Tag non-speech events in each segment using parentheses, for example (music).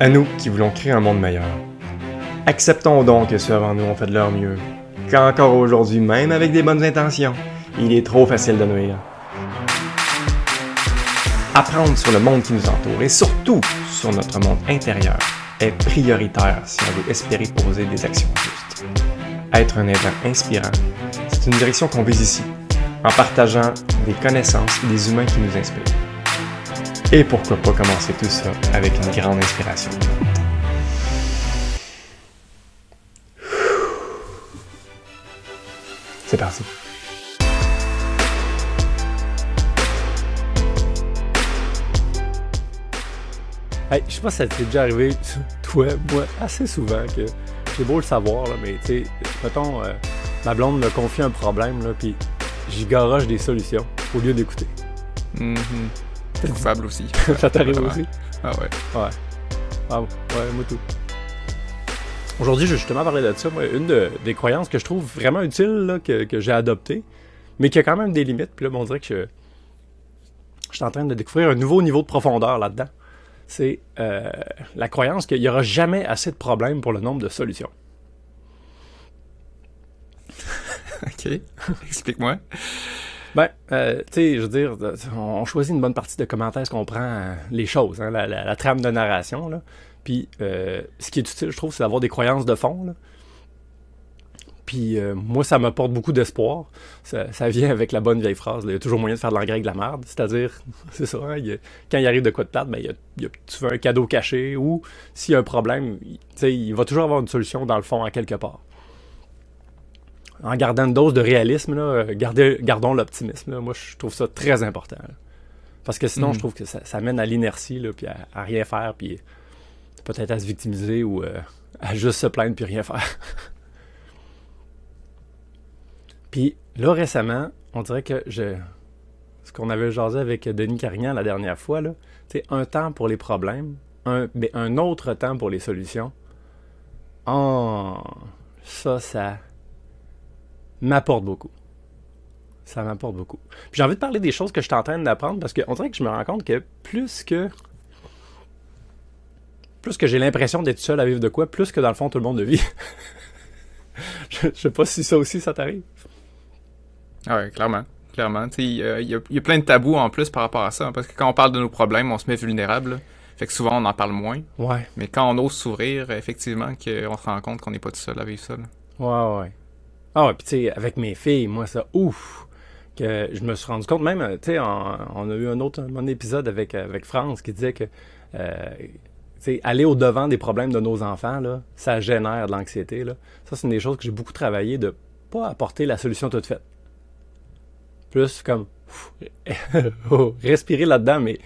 à nous qui voulons créer un monde meilleur. Acceptons donc que ceux avant nous ont fait de leur mieux, qu'encore aujourd'hui, même avec des bonnes intentions, il est trop facile de nuire. Apprendre sur le monde qui nous entoure et surtout sur notre monde intérieur est prioritaire si on veut espérer poser des actions justes. Être un agent inspirant, c'est une direction qu'on vise ici, en partageant des connaissances des humains qui nous inspirent. Et pourquoi pas commencer tout ça avec une grande inspiration. C'est parti. Hey, je sais pas si ça t'est déjà arrivé, (laughs) toi, moi, assez souvent que j'ai beau le savoir, là, mais tu sais, mettons, euh, ma blonde me confie un problème, là, puis j'y garoche des solutions au lieu d'écouter. Mm-hmm. C'est coupable aussi. (laughs) ça t'arrive aussi Ah ouais. Ouais. Ah, ouais, moi tout. Aujourd'hui, je vais justement parler de ça. une des croyances que je trouve vraiment utile, que, j'ai adoptée, mais qui a quand même des limites. Puis là, on dirait que je, je suis en train de découvrir un nouveau niveau de profondeur là-dedans. C'est euh, la croyance qu'il n'y aura jamais assez de problèmes pour le nombre de solutions. OK. (laughs) Explique-moi. Ben, euh, tu sais, je veux dire, on choisit une bonne partie de commentaires qu'on prend euh, les choses, hein, la, la, trame de narration. Là. Puis, euh, ce qui est utile, je trouve, c'est d'avoir des croyances de fond. Puis, euh, moi, ça me porte beaucoup d'espoir. Ça, vient avec la bonne vieille phrase il y a toujours moyen de faire de l'engrais de la merde. C'est-à-dire, (laughs) c'est ça, hein, quand il arrive de quoi de plate, ben, y tu veux un cadeau caché ou s'il y a un problème, tu sais, il va toujours avoir une solution dans le fond, à quelque part en gardant une dose de réalisme, là, euh, gardons l'optimisme. Moi, je trouve ça très important. Parce que sinon, mm. je trouve que ça, mène à l'inertie, puis à, rien faire, puis peut-être à se victimiser ou euh, à juste se plaindre puis rien faire. (laughs) puis là, récemment, on dirait que je. Ce qu'on avait jasé avec Denis Carignan la dernière fois, là, c'est un temps pour les problèmes, un, mais un autre temps pour les solutions. Oh, ça, ça m'apporte beaucoup. Ça m'apporte beaucoup. J'ai envie de parler des choses que je suis en train d'apprendre parce qu'on dirait que je me rends compte que plus que. Plus que j'ai l'impression d'être seul à vivre de quoi, plus que dans le fond tout le monde le vit. (laughs) je, sais pas si ça aussi ça t'arrive. Ah ouais, clairement clairement. Il y, a, y, plein de tabous en plus par rapport à ça. Hein, parce que quand on parle de nos problèmes, on se met vulnérable. Fait que souvent, on en parle moins. Ouais. Mais quand on ose sourire, effectivement, on se rend compte qu'on n'est pas tout seul à vivre ça. Ouais, ouais. Ah puis tu sais, avec mes filles, moi, ça, ouf! Que je me suis rendu compte, même, euh, tu sais, on a eu un autre mon épisode avec, euh, avec France qui disait que, euh, tu sais, aller au-devant des problèmes de nos enfants, là, ça génère de l'anxiété, là. Ça, c'est une des choses que j'ai beaucoup travaillé, de pas apporter la solution toute faite. Plus comme, (laughs) oh, respirer là-dedans, mais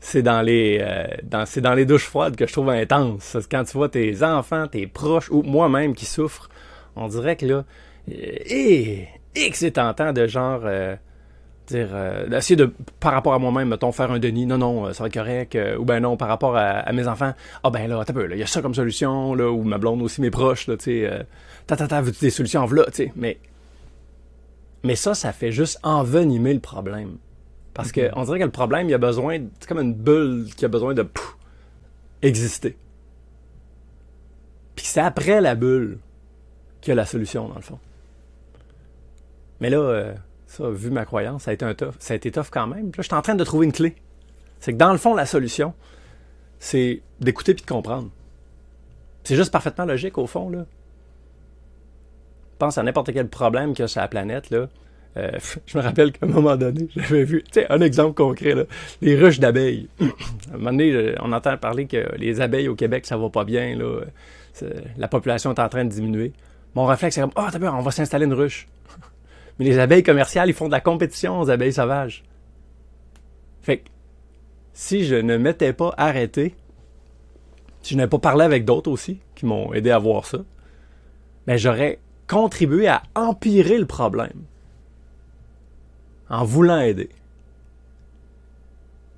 c'est dans les dans, c'est dans les douches froides que je trouve intense. Quand tu vois tes enfants, tes proches ou moi-même qui souffrent, on dirait que là, et, que c'est tentant de genre euh, dire euh, d'essayer de par rapport à moi-même mettons faire un Denis. non non euh, ça va être correct ou ben non par rapport à, mes enfants ah ben là t'as peu il y a ça comme solution là ou ma blonde aussi mes proches là tu sais ta des solutions là tu sais mais mais ça ça fait juste envenimer le problème parce que mm-hmm. on dirait que le problème il a besoin c'est comme une bulle qui a besoin de exister puis c'est après la bulle qu'il y a la solution dans le fond mais là, euh, ça, vu ma croyance, ça a été un tough, ça a été tough quand même. là, je suis en train de trouver une clé. C'est que dans le fond, la solution, c'est d'écouter puis de comprendre. C'est juste parfaitement logique au fond là. Pense à n'importe quel problème qu'il y a sur la planète là. Euh, (laughs) je me rappelle qu'à un moment donné, (laughs) j'avais vu, tu sais, un exemple concret, là, les ruches d'abeilles. (clears throat) à un moment donné, euh, on entend parler que les abeilles au Québec, ça va pas bien, là. La population est en train de diminuer. Mon réflexe, c'est comme, ah, bien on va s'installer une ruche. Mais les abeilles commerciales, ils font de la compétition aux abeilles sauvages. Fait que, si je ne m'étais pas arrêté, si je n'avais pas parlé avec d'autres aussi, qui m'ont aidé à voir ça, ben j'aurais contribué à empirer le problème. En voulant aider.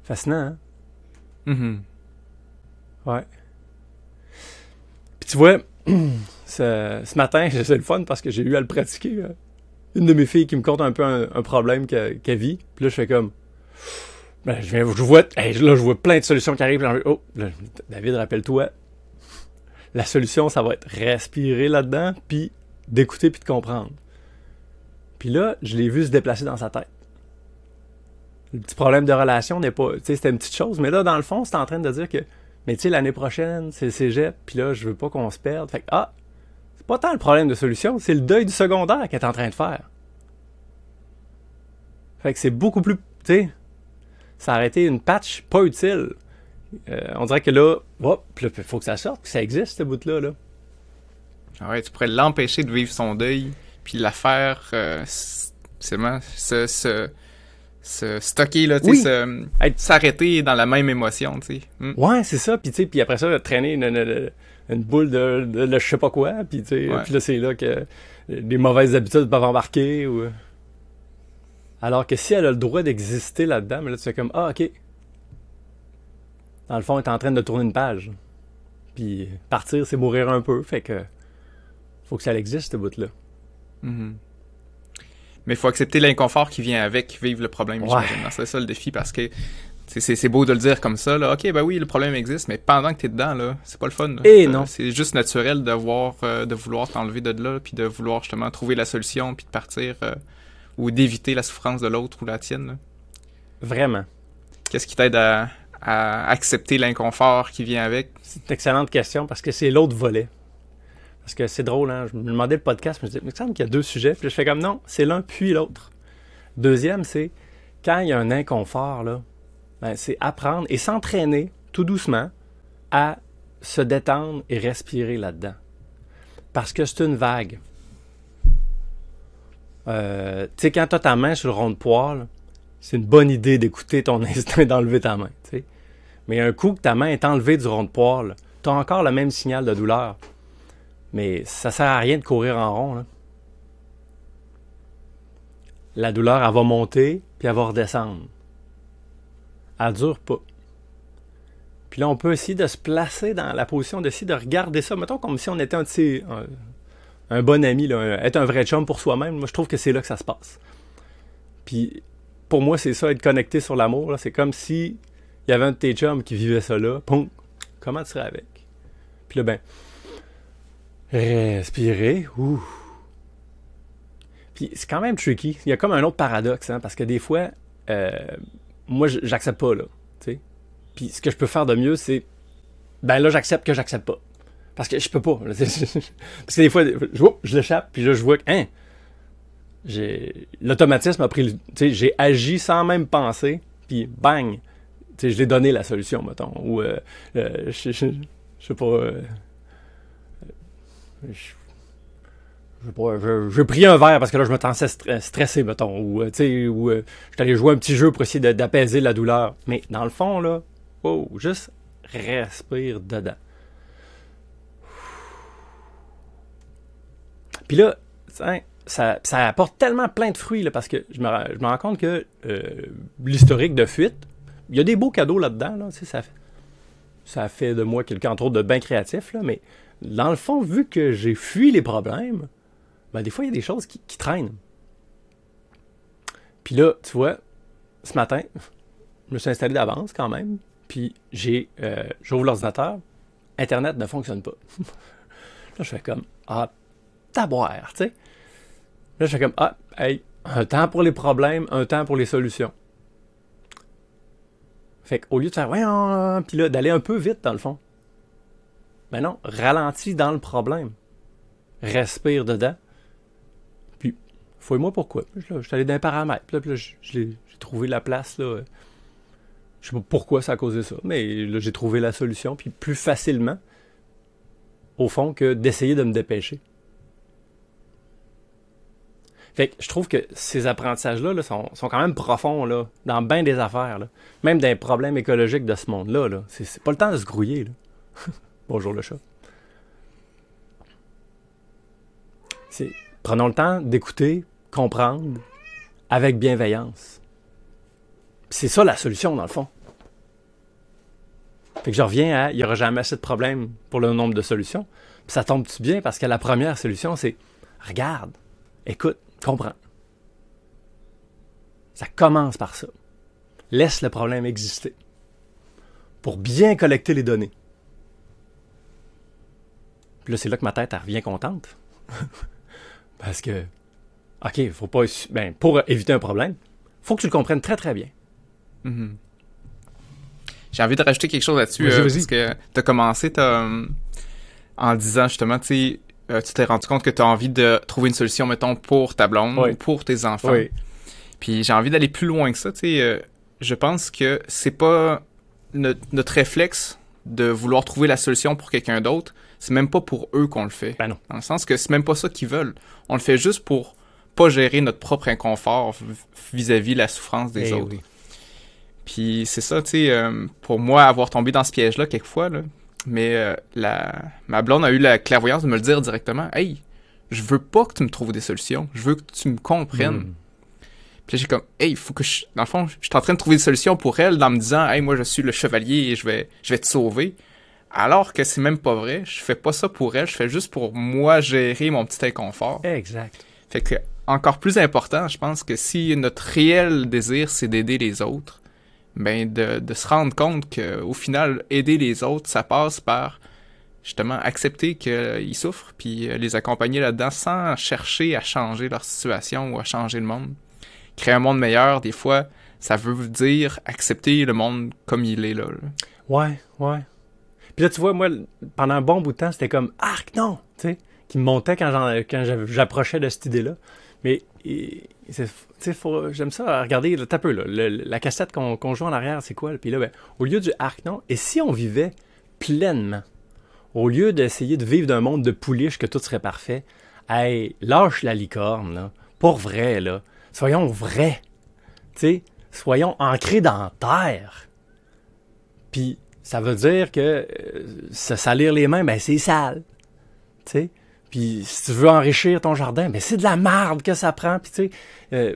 Fascinant, hein? Hum Ouais. Puis tu vois, (clears throat) ce, matin, (laughs) c'est le fun parce que j'ai eu à le pratiquer. là une de mes filles qui me compte un peu un, problème qu'elle vit. Puis là, je fais comme. Ben, je, viens, je vois, là, je vois plein de solutions qui arrivent. oh, David, rappelle-toi, la solution, ça va être respirer là-dedans, puis d'écouter, puis de comprendre. Puis là, je l'ai vu se déplacer dans sa tête. Le petit problème de relation n'est pas. Tu sais, c'était une petite chose, mais là, dans le fond, c'est en train de dire que. Mais tu sais, l'année prochaine, c'est le cégep, puis là, je veux pas qu'on se perde. Fait que, ah, pas tant le problème de solution, c'est le deuil du secondaire qu'elle est en train de faire. Fait que c'est beaucoup plus. Tu sais, ça une patch pas utile. Euh, on dirait que là, hop, faut que ça sorte, que ça existe, ce bout-là. Là. Ah ouais, tu pourrais l'empêcher de vivre son deuil, puis la faire. c'est euh, se, se, se, stocker, là, oui. s'arrêter dans la même émotion. sais. Hmm. Ouais, c'est ça. Puis, puis après ça, traîner. une une boule de, de, je sais pas quoi, puis puis là, c'est là que les mauvaises habitudes peuvent embarquer. Ou... Alors que si elle a le droit d'exister là-dedans, mais là, tu fais comme, ah, ok. Dans le fond, elle est en train de tourner une page. Puis partir, c'est mourir un peu. Fait que, faut que ça existe, ce bout-là. Mm-hmm. Mais il faut accepter l'inconfort qui vient avec, vivre le problème. C'est ça le défi parce que c'est beau de le dire comme ça, là. OK, ben oui, le problème existe, mais pendant que tu es dedans, là, c'est pas le fun. Eh euh, non. C'est juste naturel euh, de, vouloir t'enlever de là, puis de vouloir justement trouver la solution, puis de partir, euh, ou d'éviter la souffrance de l'autre ou la tienne. Vraiment. Qu'est-ce qui t'aide à, accepter l'inconfort qui vient avec? C'est une excellente question parce que c'est l'autre volet. Parce que c'est drôle, hein? je me demandais le podcast, je me disais, mais il me qu'il y a deux sujets. Puis je fais comme non, c'est l'un puis l'autre. Deuxième, c'est quand il y a un inconfort, là, ben, c'est apprendre et s'entraîner tout doucement à se détendre et respirer là-dedans. Parce que c'est une vague. Euh, tu sais, quand tu as ta main sur le rond de poil, c'est une bonne idée d'écouter ton (laughs) instinct d'enlever ta main. Mais un coup que ta main est enlevée du rond de poil, tu as encore le même signal de douleur. Mais ça sert à rien de courir en rond. La douleur, elle va monter, puis elle va redescendre elle dure pas. Puis là, on peut essayer de se placer dans la position d'essayer de regarder ça, mettons comme si on était un, un bon ami, là, être un vrai chum pour soi-même. Moi, je trouve que c'est là que ça se passe. Puis pour moi, c'est ça, être connecté sur l'amour. C'est comme si il y avait un de tes chums qui vivait ça là. Poum, comment tu serais avec? Puis là, ben, respirer, ouh. Puis c'est quand même tricky. Il y a comme un autre paradoxe, hein, parce que des fois, euh, moi, j'accepte pas, là. Puis ce que je peux faire de mieux, c'est ben là, j'accepte que j'accepte pas. Parce que je peux pas. (laughs) parce que des fois, je, je l'échappe, puis là, je vois que, hein, l'automatisme a pris le. j'ai agi sans même penser, puis bang, je l'ai donné la solution, mettons. Ou, euh, euh je sais pas. Euh, je, prie je, pris un verre parce que là, je me tensais stressé, mettons, ou, euh, tu sais, ou euh, je allé jouer un petit jeu pour essayer d'apaiser la douleur. Mais dans le fond, là, oh, juste respire dedans. Puis là, ça, ça apporte tellement plein de fruits, là, parce que je me, rends compte que euh, l'historique de fuite, il y a des beaux cadeaux là-dedans, là, ça, ça fait de moi quelqu'un, entre autres, de bien créatif, là, mais dans le fond, vu que j'ai fui les problèmes, ben, des fois, il y a des choses qui, traînent. Puis là, tu vois, ce matin, je me suis installé d'avance quand même. Puis j'ai, euh, j'ouvre l'ordinateur, Internet ne fonctionne pas. (laughs) là, je fais comme ah taboire, tu sais. Là, je fais comme ah hey, un temps pour les problèmes, un temps pour les solutions. Fait qu'au lieu de faire ouais, puis là d'aller un peu vite dans le fond. ben non, ralentis dans le problème, respire dedans, Fouille-moi pourquoi. Je, suis allé dans les paramètres. j'ai trouvé la place. Là. Je sais pas pourquoi ça a causé ça, mais là, j'ai trouvé la solution. Puis plus facilement, au fond, que d'essayer de me dépêcher. Fait que je trouve que ces apprentissages-là là, sont, quand même profonds là, dans bien des affaires. Là. Même des problèmes écologiques de ce monde-là. -là, c'est pas le temps de se grouiller. (laughs) Bonjour le chat. C'est. Prenons le temps d'écouter, comprendre, avec bienveillance. C'est ça la solution, dans le fond. Fait que je reviens à il n'y aura jamais assez de problèmes pour le nombre de solutions. ça tombe-tu bien parce que la première solution, c'est regarde, écoute, comprends. Ça commence par ça. Laisse le problème exister pour bien collecter les données. Puis là, c'est là que ma tête revient contente. (laughs) Parce que, OK, faut pas. Ben, pour éviter un problème, faut que tu le comprennes très très bien. Mm-hmm. J'ai envie de rajouter quelque chose là-dessus. Euh, parce que tu as commencé euh, en disant justement, tu euh, tu t'es rendu compte que tu as envie de trouver une solution, mettons, pour ta blonde ou pour tes enfants. Puis j'ai envie d'aller plus loin que ça. je pense que c'est pas notre réflexe de vouloir trouver la solution pour quelqu'un d'autre, c'est même pas pour eux qu'on le fait. Ben dans le sens que c'est même pas ça qu'ils veulent. On le fait juste pour pas gérer notre propre inconfort vis-à-vis la souffrance des eh autres. Puis c'est ça, tu sais, euh, pour moi, avoir tombé dans ce piège-là quelquefois, là, mais euh, la... ma blonde a eu la clairvoyance de me le dire directement. Hey, je veux pas que tu me trouves des solutions. Je veux que tu me comprennes. Hmm. Puis j'ai comme, hey, il faut que je. Dans le fond, je suis en train de trouver des solutions pour elle en me disant, hey, moi, je suis le chevalier et je vais, je vais te sauver. Alors que c'est même pas vrai, je fais pas ça pour elle, je fais juste pour moi gérer mon petit inconfort. Exact. Fait que, encore plus important, je pense que si notre réel désir, c'est d'aider les autres, ben de, de se rendre compte que au final, aider les autres, ça passe par justement accepter qu'ils souffrent, puis euh, les accompagner là-dedans sans chercher à changer leur situation ou à changer le monde. Créer un monde meilleur, des fois, ça veut dire accepter le monde comme il est là. Ouais, ouais. Puis là, tu vois, moi, pendant un bon bout de temps, c'était comme Arc, non! Tu sais, qui me montait quand, j'approchais de cette idée-là. Mais tu sais, j'aime ça regarder t'as peu, là, la cassette qu'on joue en arrière, c'est quoi? Puis là, ben, au lieu du arc, non? Et si on vivait pleinement, au lieu d'essayer de vivre d'un monde de pouliche que tout serait parfait, hey, lâche la licorne, Pour vrai, là. Soyons vrais. Tu sais, soyons ancrés dans terre. Puis ça veut dire que euh, se salir les mains, ben c'est sale. Tu sais? Puis si tu veux enrichir ton jardin, ben c'est de la marde que ça prend. Puis tu sais, euh,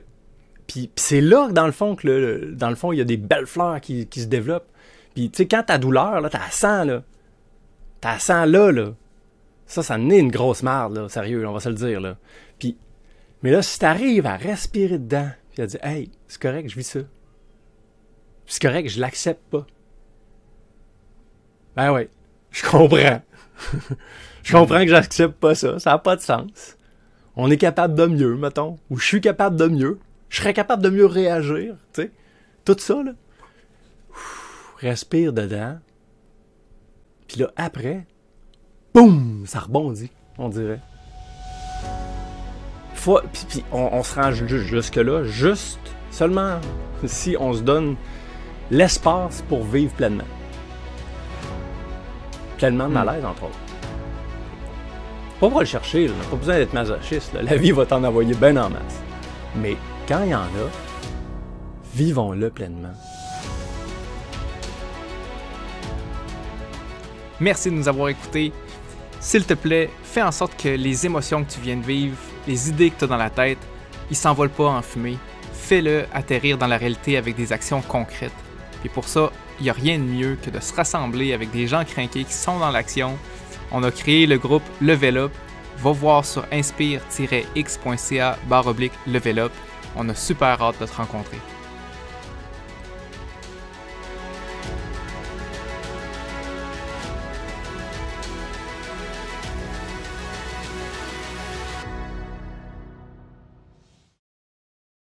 puis, c'est là que dans le fond que le, dans le fond il y a des belles fleurs qui, qui se développent. Puis tu sais quand ta douleur là, t'as sang là, t'as sang là là. Ça, ça n'est une grosse merde là, sérieux, on va se le dire là. Puis mais là si tu arrives à respirer dedans, puis à dire hey c'est correct, je vis ça. C'est correct, je l'accepte pas. Ben oui, je comprends. je comprends que j'accepte pas ça. Ça n'a pas de sens. On est capable de mieux, mettons. Ou je suis capable de mieux. Je serais capable de mieux réagir. Tu sais. Tout ça, là. respire dedans. Puis là, après, boum, ça rebondit, on dirait. Faut, puis, puis on, on, se rend jusque-là, juste seulement (laughs) si on se donne l'espace pour vivre pleinement pleinement de malaise, entre autres. Pas pour le chercher, pas besoin d'être masochiste, la vie va t'en envoyer bien en masse. Mais quand il y en a, vivons-le pleinement. Merci de nous avoir écoutés. S'il te plaît, fais en sorte que les émotions que tu viens de vivre, les idées que tu as dans la tête, ils s'envolent pas en fumée. Fais-le atterrir dans la réalité avec des actions concrètes. Et pour ça, il n'y a rien de mieux que de se rassembler avec des gens crinqués qui sont dans l'action. On a créé le groupe Level Up. Va voir sur inspire-x.ca barre oblique On a super hâte de te rencontrer.